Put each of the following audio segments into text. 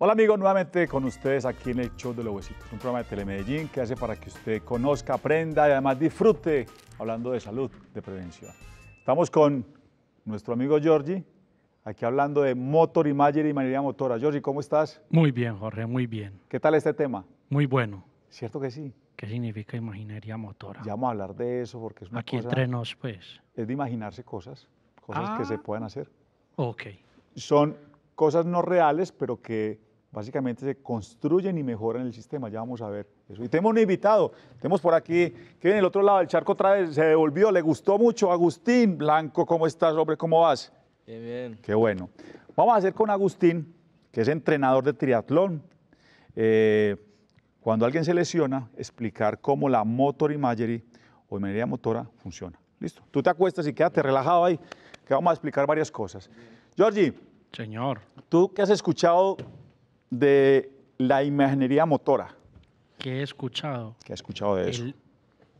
Hola amigos, nuevamente con ustedes aquí en el Show de los Huesitos, un programa de Telemedellín que hace para que usted conozca, aprenda y además disfrute hablando de salud, de prevención. Estamos con nuestro amigo Giorgi, aquí hablando de motor y y manería motora. Giorgi, ¿cómo estás? Muy bien, Jorge, muy bien. ¿Qué tal este tema? Muy bueno. ¿Cierto que sí? ¿Qué significa imaginería motora? Ya vamos a hablar de eso porque es una Aquí entre nos, pues. Es de imaginarse cosas, cosas que ah. se pueden hacer. Ok. Son cosas no reales, pero que básicamente se construyen y mejoran el sistema. Ya vamos a ver eso. Y tenemos un invitado. Tenemos por aquí, que viene el otro lado del charco otra vez, se devolvió, le gustó mucho. Agustín Blanco, ¿cómo estás, hombre? ¿Cómo vas? Bien, bien. Qué bueno. Vamos a hacer con Agustín, que es entrenador de triatlón. Eh, cuando alguien se lesiona, explicar cómo la motor imagery o ingeniería motora funciona. Listo. Tú te acuestas y quédate relajado ahí, que vamos a explicar varias cosas. Georgie. Señor. Tú que has escuchado de la imaginería motora. Que he escuchado. Que he escuchado de eso. El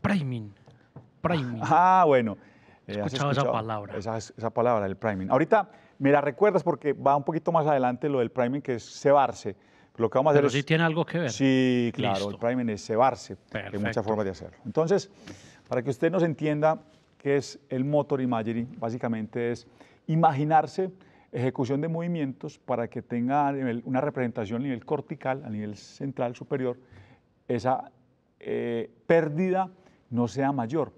priming. Priming. Ah, bueno. He eh, escuchado, esa palabra. Esa, palabra, el priming. Ahorita me la recuerdas porque va un poquito más adelante lo del priming, que es cebarse. Lo que vamos a hacer Pero sí tiene algo que ver. Sí, claro. El priming es cebarse. Hay muchas formas de hacerlo. Entonces, para que usted nos entienda qué es el motor imagery, básicamente es imaginarse ejecución de movimientos para que tenga una representación a nivel cortical, a nivel central superior, esa eh, pérdida no sea mayor.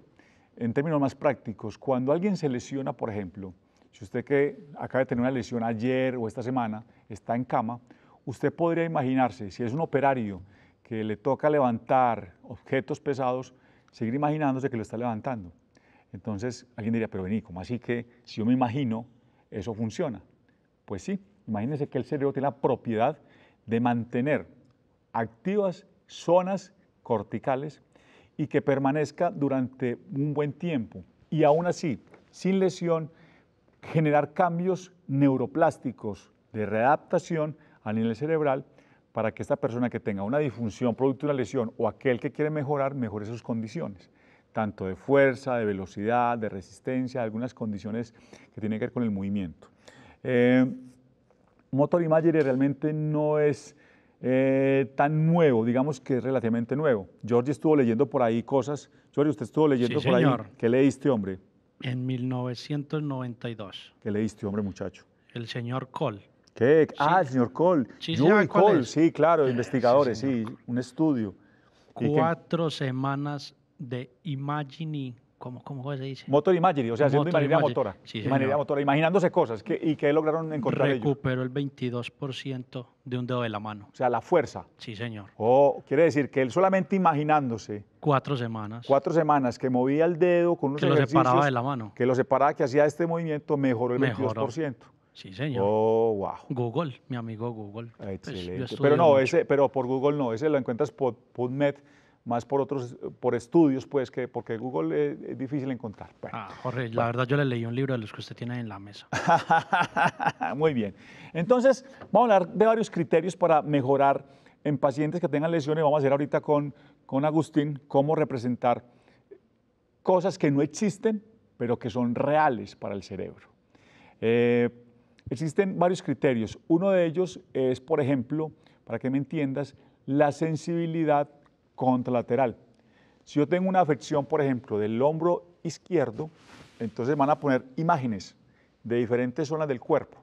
En términos más prácticos, cuando alguien se lesiona, por ejemplo, si usted que acaba de tener una lesión ayer o esta semana, está en cama, usted podría imaginarse, si es un operario que le toca levantar objetos pesados, seguir imaginándose que lo está levantando. Entonces alguien diría, pero vení, ¿cómo así que si yo me imagino eso funciona. Pues sí, imagínense que el cerebro tiene la propiedad de mantener activas zonas corticales y que permanezca durante un buen tiempo y aún así, sin lesión, generar cambios neuroplásticos de readaptación a nivel cerebral para que esta persona que tenga una disfunción producto de una lesión o aquel que quiere mejorar, mejore sus condiciones tanto de fuerza, de velocidad, de resistencia, algunas condiciones que tienen que ver con el movimiento. Eh, Motor Imagery realmente no es eh, tan nuevo, digamos que es relativamente nuevo. George estuvo leyendo por ahí cosas. George, usted estuvo leyendo sí, por señor. ahí. ¿Qué leíste, hombre? En 1992. ¿Qué leíste, hombre, muchacho? El señor Cole. ¿Qué? Ah, el señor Cole. Sí, señor Cole, sí, claro, investigadores, sí, un estudio. Cuatro semanas de Imagini. ¿Cómo, ¿Cómo se dice? Motor Imagery, o sea, haciendo motor motora. Sí, motora, imaginándose cosas. ¿Y qué lograron encontrar Recuperó el 22% de un dedo de la mano. O sea, la fuerza. Sí, señor. o quiere decir que él solamente imaginándose. Cuatro semanas. Cuatro semanas, que movía el dedo con unos Que lo separaba de la mano. Que lo separaba, que hacía este movimiento, mejoró el 22%. Sí, señor. Oh, wow. Google, mi amigo Google. Pues, Excelente. pero no, ese, pero por Google no, ese lo encuentras por PubMed más por otros, por estudios, pues, que porque Google es, difícil encontrar. Ah, Jorge, la verdad yo le leí un libro de los que usted tiene en la mesa. Muy bien. Entonces, vamos a hablar de varios criterios para mejorar en pacientes que tengan lesiones. Vamos a hacer ahorita con, con Agustín cómo representar cosas que no existen, pero que son reales para el cerebro. Eh, existen varios criterios. Uno de ellos es, por ejemplo, para que me entiendas, la sensibilidad contralateral. Si yo tengo una afección, por ejemplo, del hombro izquierdo, entonces van a poner imágenes de diferentes zonas del cuerpo,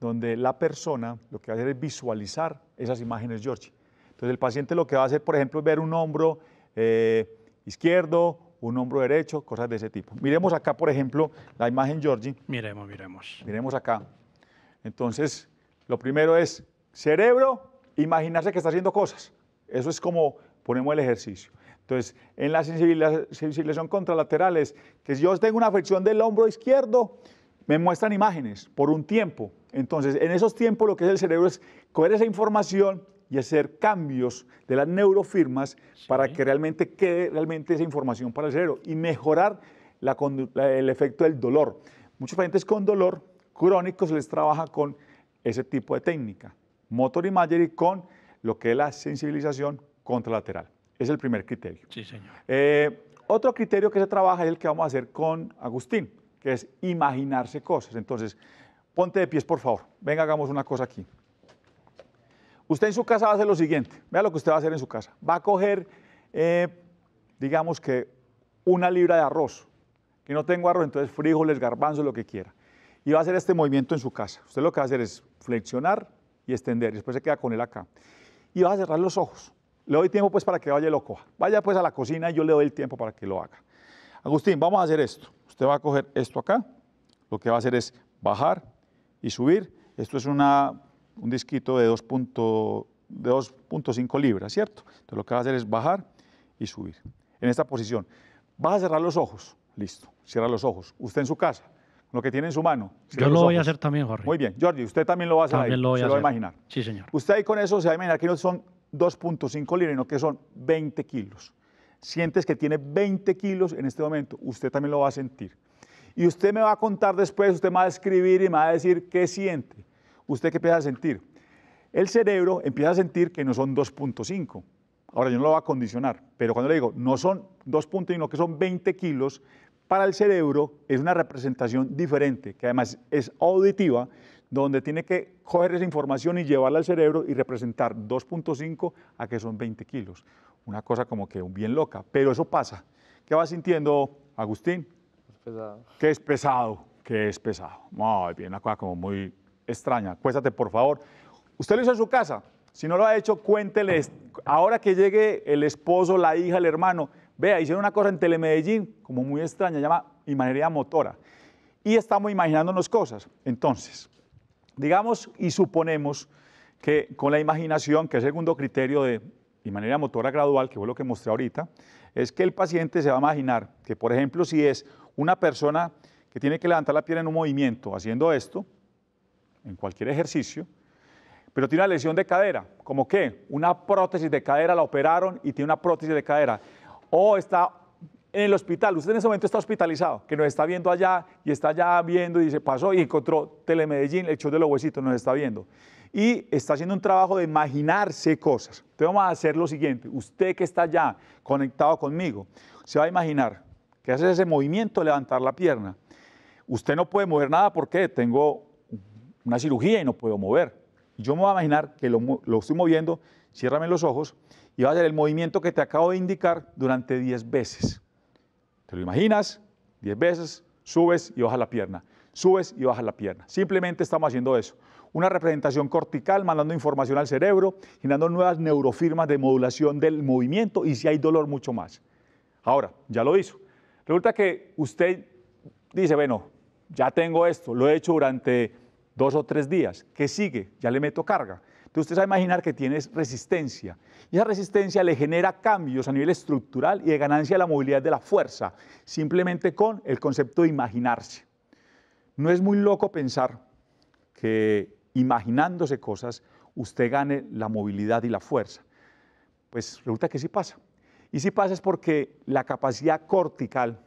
donde la persona lo que va a hacer es visualizar esas imágenes, George. Entonces el paciente lo que va a hacer, por ejemplo, es ver un hombro eh, izquierdo, un hombro derecho, cosas de ese tipo. Miremos acá, por ejemplo, la imagen, George. Miremos, miremos. Miremos acá. Entonces, lo primero es cerebro, imaginarse que está haciendo cosas. Eso es como ponemos el ejercicio. Entonces, en la sensibilización contralateral es que si yo tengo una afección del hombro izquierdo, me muestran imágenes por un tiempo. Entonces, en esos tiempos lo que es el cerebro es coger esa información y hacer cambios de las neurofirmas para que realmente quede realmente esa información para el cerebro y mejorar el efecto del dolor. Muchos pacientes con dolor crónico se les trabaja con ese tipo de técnica. Motor imagery con lo que es la sensibilización contralateral. Es el primer criterio. Sí, señor. Eh, otro criterio que se trabaja es el que vamos a hacer con Agustín, que es imaginarse cosas. Entonces, ponte de pies, por favor. Venga, hagamos una cosa aquí. Usted en su casa va a hacer lo siguiente. Vea lo que usted va a hacer en su casa. Va a coger, eh, digamos que, una libra de arroz. Que no tengo arroz, entonces frijoles, garbanzos, lo que quiera. Y va a hacer este movimiento en su casa. Usted lo que va a hacer es flexionar y extender. Y después se queda con él acá. Y va a cerrar los ojos. Le doy tiempo pues para que vaya y Vaya pues a la cocina y yo le doy el tiempo para que lo haga. Agustín, vamos a hacer esto. Usted va a coger esto acá. Lo que va a hacer es bajar y subir. Esto es una, un disquito de 2.5 libras, ¿cierto? Entonces lo que va a hacer es bajar y subir. En esta posición. ¿Va a cerrar los ojos. Listo. Cierra los ojos. Usted en su casa lo que tiene en su mano. Yo lo voy a hacer también, Jorge. Muy bien. Jorge, usted también lo va a hacer. lo voy lo va a imaginar. Sí, señor. Usted ahí con eso se va a imaginar que no son 2.5 libras, que son 20 kilos. Sientes que tiene 20 kilos en este momento, usted también lo va a sentir. Y usted me va a contar después, usted me va a escribir y me va a decir qué siente. ¿Usted qué empieza a sentir? El cerebro empieza a sentir que no son 2.5. Ahora yo no lo voy a condicionar, pero cuando le digo no son 2.5, que son 20 kilos, para el cerebro es una representación diferente, que además es auditiva, donde tiene que coger esa información y llevarla al cerebro y representar 2.5 a que son 20 kilos. Una cosa como que bien loca, pero eso pasa. ¿Qué vas sintiendo, Agustín? Es pesado. Que es pesado, que es pesado. Muy bien, una cosa como muy extraña. Cuéstate, por favor. ¿Usted lo hizo en su casa? Si no lo ha hecho, cuéntele. Ahora que llegue el esposo, la hija, el hermano, vea, hicieron una cosa en Telemedellín como muy extraña, llama imaginería motora. Y estamos imaginándonos cosas. Entonces, Digamos y suponemos que con la imaginación, que es el segundo criterio de, manera motora gradual, que fue lo que mostré ahorita, es que el paciente se va a imaginar que, por ejemplo, si es una persona que tiene que levantar la pierna en un movimiento haciendo esto, en cualquier ejercicio, pero tiene una lesión de cadera, como que una prótesis de cadera la operaron y tiene una prótesis de cadera, o está en el hospital, usted en ese momento está hospitalizado, que nos está viendo allá y está allá viendo y dice, pasó y encontró Telemedellín, el show de los huesitos, nos está viendo. Y está haciendo un trabajo de imaginarse cosas. Entonces vamos a hacer lo siguiente, usted que está allá conectado conmigo, se va a imaginar que hace ese movimiento de levantar la pierna. Usted no puede mover nada porque tengo una cirugía y no puedo mover. Yo me voy a imaginar que lo, lo estoy moviendo, ciérrame los ojos y va a hacer el movimiento que te acabo de indicar durante 10 veces. Te lo imaginas, Diez veces, subes y bajas la pierna, subes y bajas la pierna. Simplemente estamos haciendo eso. Una representación cortical, mandando información al cerebro, generando nuevas neurofirmas de modulación del movimiento y si hay dolor, mucho más. Ahora, ya lo hizo. Resulta que usted dice, bueno, ya tengo esto, lo he hecho durante dos o tres días. ¿Qué sigue? Ya le meto carga usted a imaginar que tiene resistencia. Y esa resistencia le genera cambios a nivel estructural y de ganancia de la movilidad de la fuerza, simplemente con el concepto de imaginarse. No es muy loco pensar que imaginándose cosas usted gane la movilidad y la fuerza. Pues resulta que sí pasa. Y si pasa es porque la capacidad cortical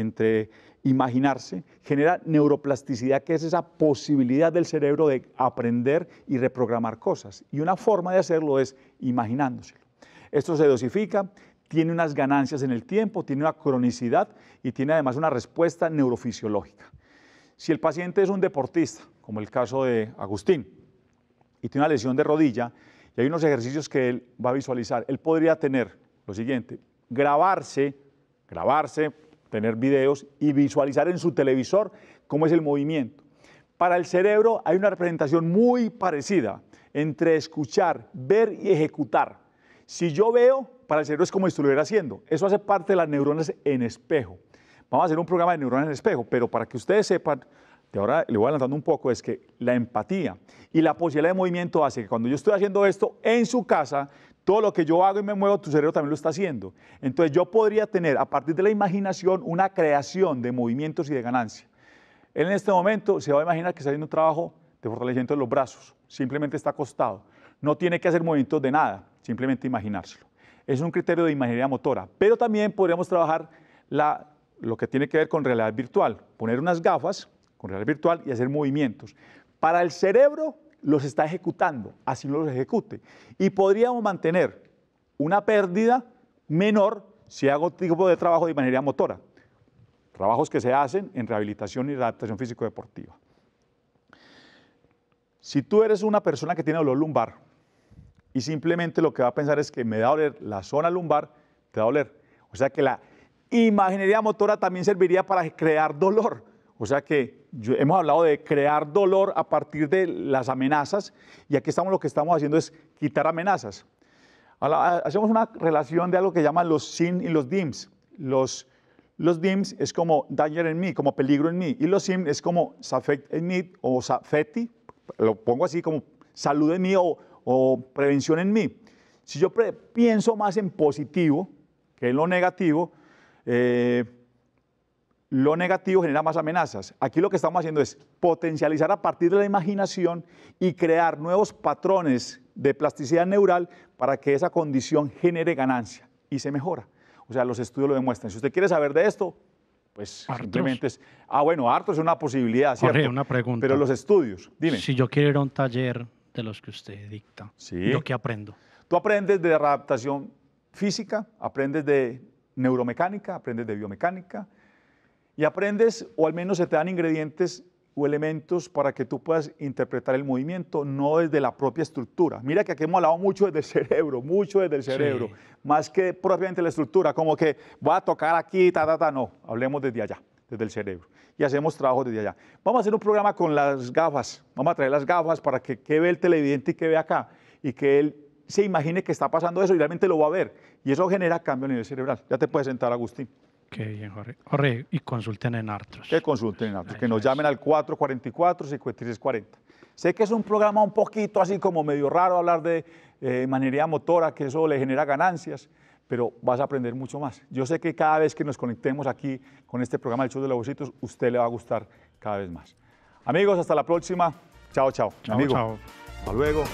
entre imaginarse, genera neuroplasticidad, que es esa posibilidad del cerebro de aprender y reprogramar cosas. Y una forma de hacerlo es imaginándoselo. Esto se dosifica, tiene unas ganancias en el tiempo, tiene una cronicidad y tiene además una respuesta neurofisiológica. Si el paciente es un deportista, como el caso de Agustín, y tiene una lesión de rodilla, y hay unos ejercicios que él va a visualizar, él podría tener lo siguiente, grabarse, grabarse tener videos y visualizar en su televisor cómo es el movimiento. Para el cerebro hay una representación muy parecida entre escuchar, ver y ejecutar. Si yo veo, para el cerebro es como si estuviera haciendo. Eso hace parte de las neuronas en espejo. Vamos a hacer un programa de neuronas en espejo, pero para que ustedes sepan, de ahora le voy adelantando un poco, es que la empatía y la posibilidad de movimiento hace que cuando yo estoy haciendo esto en su casa, todo lo que yo hago y me muevo, tu cerebro también lo está haciendo. Entonces yo podría tener a partir de la imaginación una creación de movimientos y de ganancia. Él en este momento se va a imaginar que está haciendo un trabajo de fortalecimiento de los brazos. Simplemente está acostado. No tiene que hacer movimientos de nada, simplemente imaginárselo. Es un criterio de imaginería motora. Pero también podríamos trabajar lo que tiene que ver con realidad virtual. Poner unas gafas con realidad virtual y hacer movimientos. Para el cerebro los está ejecutando, así no los ejecute. Y podríamos mantener una pérdida menor si hago tipo de trabajo de manera motora, trabajos que se hacen en rehabilitación y adaptación físico-deportiva. Si tú eres una persona que tiene dolor lumbar y simplemente lo que va a pensar es que me da dolor la zona lumbar, te da dolor O sea que la imaginería motora también serviría para crear dolor. O sea que hemos hablado de crear dolor a partir de las amenazas y aquí estamos lo que estamos haciendo es quitar amenazas. hacemos una relación de algo que llaman los SIM y los DIMS. Los, los DIMS es como danger en mí, como peligro en mí, y los SIM es como safet en mí o safety, lo pongo así como salud en mí o, o prevención en mí. Si yo pienso más en positivo que en lo negativo, eh, lo negativo genera más amenazas. Aquí lo que estamos haciendo es potencializar a partir de la imaginación y crear nuevos patrones de plasticidad neural para que esa condición genere ganancia y se mejora. O sea, los estudios lo demuestran. Si usted quiere saber de esto, pues simplemente es... Ah, bueno, harto es una posibilidad, ¿cierto? una pregunta. Pero los estudios, dime. Si yo quiero ir a un taller de los que usted dicta, sí. ¿yo qué aprendo? Tú aprendes de adaptación física, aprendes de neuromecánica, aprendes de biomecánica, y aprendes, o al menos se te dan ingredientes o elementos para que tú puedas interpretar el movimiento, no desde la propia estructura. Mira que aquí hemos hablado mucho desde el cerebro, mucho desde el cerebro, más que propiamente la estructura, como que voy a tocar aquí, ta, ta, ta, no, hablemos desde allá, desde el cerebro. Y hacemos trabajo desde allá. Vamos a hacer un programa con las gafas, vamos a traer las gafas para que, que ve el televidente y que ve acá, y que él se imagine que está pasando eso y realmente lo va a ver. Y eso genera cambio a nivel cerebral. Ya te puedes sentar, Agustín. Qué bien, Jorge. Jorge, y consulten en Artros. Que consulten en Artros, que nos llamen al 444-5640. Sé que es un programa un poquito así como medio raro hablar de eh, manería motora, que eso le genera ganancias, pero vas a aprender mucho más. Yo sé que cada vez que nos conectemos aquí con este programa del show de los bocitos, usted le va a gustar cada vez más. Amigos, hasta la próxima. Chao, chao. chao Chao. Hasta luego.